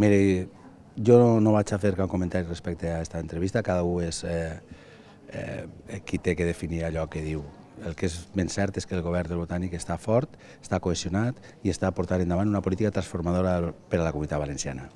Mire, jo no, no vaig a fer cap comentari respecte a aquesta entrevista, cada un és eh, eh, qui té que definir allò que diu. El que és ben cert és que el govern del Botànic està fort, està cohesionat i està portant endavant una política transformadora per a la comunitat valenciana.